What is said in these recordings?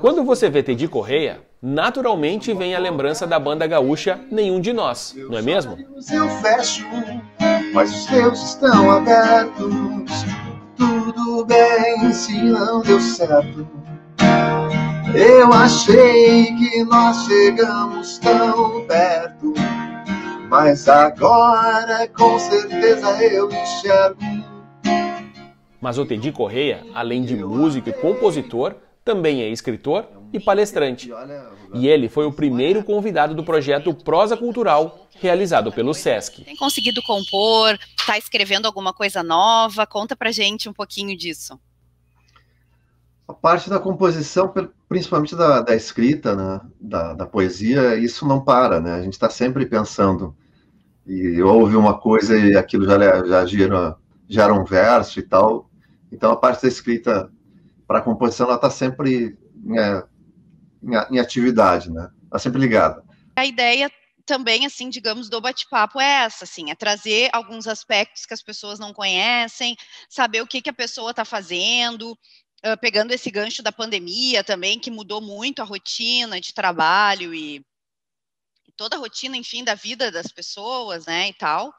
Quando você vê Teddy Correia, naturalmente vem a lembrança da banda gaúcha Nenhum de Nós, não é mesmo? Eu fecho, mas os teus estão abertos. Tudo bem se não deu certo. Eu achei que nós chegamos tão perto, mas agora com certeza eu enxergo. Mas o Teddy Correia, além de músico e compositor, também é escritor é e palestrante. E ele foi o primeiro convidado do projeto Prosa Cultural, realizado pelo SESC. Tem conseguido compor? Está escrevendo alguma coisa nova? Conta pra gente um pouquinho disso. A parte da composição, principalmente da, da escrita, né, da, da, poesia, isso não para, né? A gente está sempre pensando. E ouve uma coisa e aquilo já, já gira, gera um verso e tal. Então a parte da escrita para a composição ela está sempre é, em, em, em atividade, né? Está sempre ligada. A ideia também, assim, digamos, do bate-papo é essa, assim, é trazer alguns aspectos que as pessoas não conhecem, saber o que, que a pessoa está fazendo, uh, pegando esse gancho da pandemia também, que mudou muito a rotina de trabalho e, e toda a rotina, enfim, da vida das pessoas, né, e tal.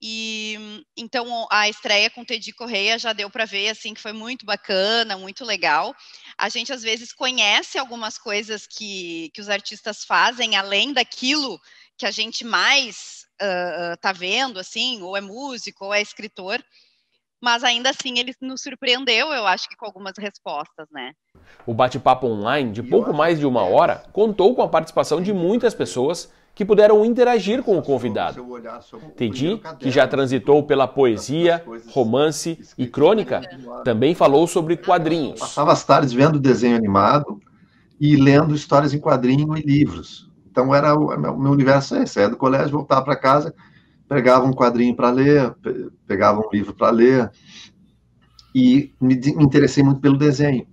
E hum, então a estreia com Teddy Correia já deu para ver assim que foi muito bacana, muito legal. A gente às vezes conhece algumas coisas que, que os artistas fazem além daquilo que a gente mais uh, tá vendo, assim, ou é músico, ou é escritor mas ainda assim ele nos surpreendeu, eu acho que com algumas respostas, né? O bate-papo online, de pouco mais de uma é. hora, contou com a participação de muitas pessoas que puderam interagir com o convidado. Teddy, que já transitou pela poesia, romance e crônica, também falou sobre quadrinhos. Passava as tardes vendo desenho animado e lendo histórias em quadrinho e livros. Então era o meu universo é esse, era do colégio voltar para casa, pegava um quadrinho para ler, pegava um livro para ler e me interessei muito pelo desenho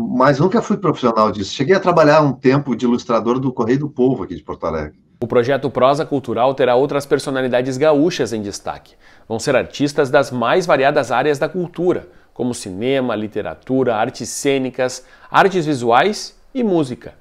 mas nunca fui profissional disso. Cheguei a trabalhar um tempo de ilustrador do Correio do Povo aqui de Porto Alegre. O projeto Prosa Cultural terá outras personalidades gaúchas em destaque. Vão ser artistas das mais variadas áreas da cultura, como cinema, literatura, artes cênicas, artes visuais e música.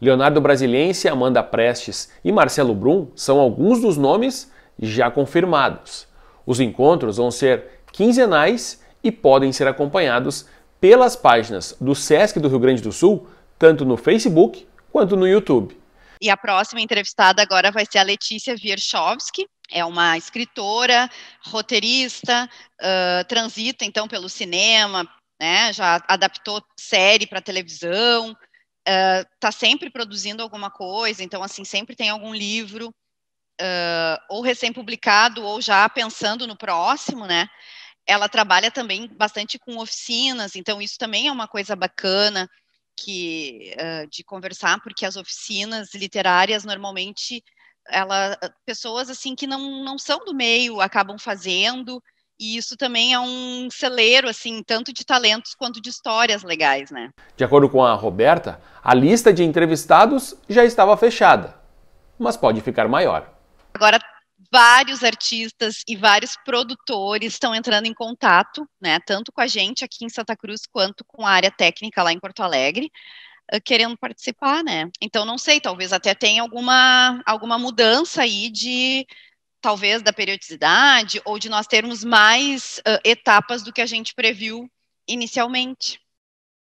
Leonardo Brasiliense, Amanda Prestes e Marcelo Brum são alguns dos nomes já confirmados. Os encontros vão ser quinzenais e podem ser acompanhados pelas páginas do SESC do Rio Grande do Sul, tanto no Facebook quanto no YouTube. E a próxima entrevistada agora vai ser a Letícia Wierchowski, é uma escritora, roteirista, uh, transita então pelo cinema, né, já adaptou série para televisão, está uh, sempre produzindo alguma coisa, então assim sempre tem algum livro uh, ou recém-publicado ou já pensando no próximo, né? ela trabalha também bastante com oficinas, então isso também é uma coisa bacana que uh, de conversar, porque as oficinas literárias normalmente ela, pessoas assim que não, não são do meio acabam fazendo, e isso também é um celeiro, assim, tanto de talentos quanto de histórias legais, né? De acordo com a Roberta, a lista de entrevistados já estava fechada, mas pode ficar maior. Agora vários artistas e vários produtores estão entrando em contato, né, tanto com a gente aqui em Santa Cruz quanto com a área técnica lá em Porto Alegre, eh, querendo participar, né? Então não sei, talvez até tenha alguma alguma mudança aí de talvez da periodicidade ou de nós termos mais uh, etapas do que a gente previu inicialmente.